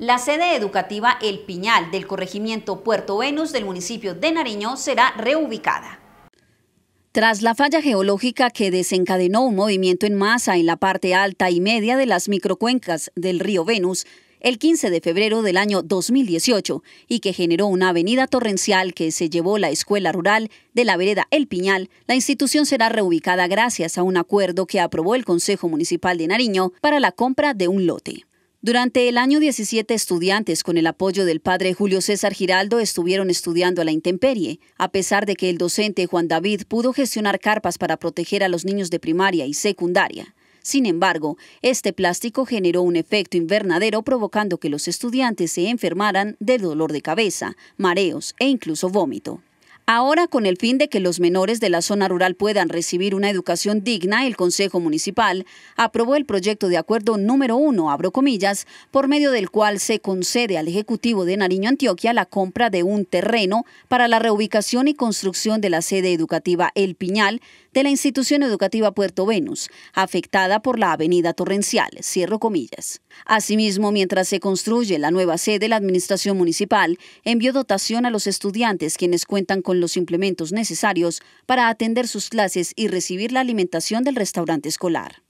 La sede educativa El Piñal del corregimiento Puerto Venus del municipio de Nariño será reubicada. Tras la falla geológica que desencadenó un movimiento en masa en la parte alta y media de las microcuencas del río Venus, el 15 de febrero del año 2018 y que generó una avenida torrencial que se llevó la escuela rural de la vereda El Piñal, la institución será reubicada gracias a un acuerdo que aprobó el Consejo Municipal de Nariño para la compra de un lote. Durante el año 17 estudiantes con el apoyo del padre Julio César Giraldo estuvieron estudiando a la intemperie, a pesar de que el docente Juan David pudo gestionar carpas para proteger a los niños de primaria y secundaria. Sin embargo, este plástico generó un efecto invernadero provocando que los estudiantes se enfermaran de dolor de cabeza, mareos e incluso vómito. Ahora, con el fin de que los menores de la zona rural puedan recibir una educación digna, el Consejo Municipal aprobó el proyecto de acuerdo número uno, abro comillas, por medio del cual se concede al Ejecutivo de Nariño Antioquia la compra de un terreno para la reubicación y construcción de la sede educativa El Piñal de la institución educativa Puerto Venus, afectada por la avenida torrencial, cierro comillas. Asimismo, mientras se construye la nueva sede, de la administración municipal envió dotación a los estudiantes quienes cuentan con los implementos necesarios para atender sus clases y recibir la alimentación del restaurante escolar.